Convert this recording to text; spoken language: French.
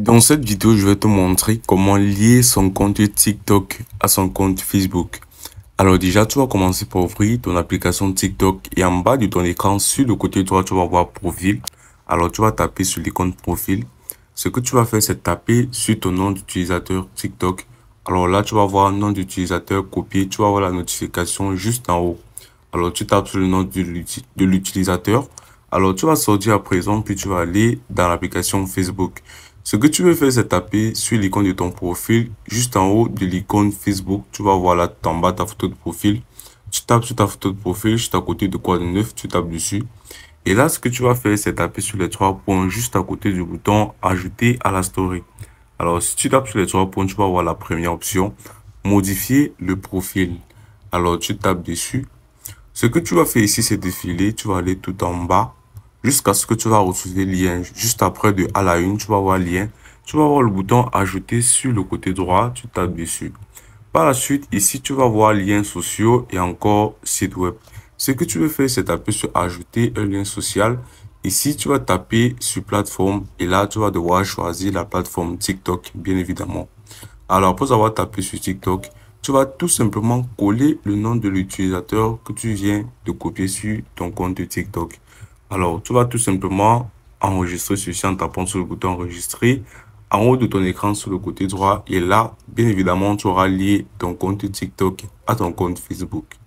Dans cette vidéo, je vais te montrer comment lier son compte TikTok à son compte Facebook. Alors déjà, tu vas commencer par ouvrir ton application TikTok et en bas de ton écran, sur le côté droit, tu vas voir profil. Alors tu vas taper sur l'icône profil. Ce que tu vas faire, c'est taper sur ton nom d'utilisateur TikTok. Alors là, tu vas voir nom d'utilisateur copié. tu vas voir la notification juste en haut. Alors tu tapes sur le nom de l'utilisateur. Alors tu vas sortir à présent, puis tu vas aller dans l'application Facebook. Ce que tu veux faire, c'est taper sur l'icône de ton profil. Juste en haut de l'icône Facebook, tu vas voir là en bas ta photo de profil. Tu tapes sur ta photo de profil, juste à côté de quoi de neuf, tu tapes dessus. Et là, ce que tu vas faire, c'est taper sur les trois points juste à côté du bouton Ajouter à la story. Alors, si tu tapes sur les trois points, tu vas voir la première option, modifier le profil. Alors, tu tapes dessus. Ce que tu vas faire ici, c'est défiler. Tu vas aller tout en bas jusqu'à ce que tu vas retrouver lien. Juste après de à la une, tu vas voir lien. Tu vas voir le bouton ajouter sur le côté droit, tu tapes dessus. Par la suite, ici, tu vas voir liens sociaux et encore site web. Ce que tu veux faire, c'est taper sur ajouter un lien social. Ici, tu vas taper sur plateforme et là, tu vas devoir choisir la plateforme TikTok, bien évidemment. Alors, pour avoir tapé sur TikTok, tu vas tout simplement coller le nom de l'utilisateur que tu viens de copier sur ton compte de TikTok. Alors, tu vas tout simplement enregistrer ceci en tapant sur le bouton enregistrer. En haut de ton écran, sur le côté droit, et là, bien évidemment, tu auras lié ton compte TikTok à ton compte Facebook.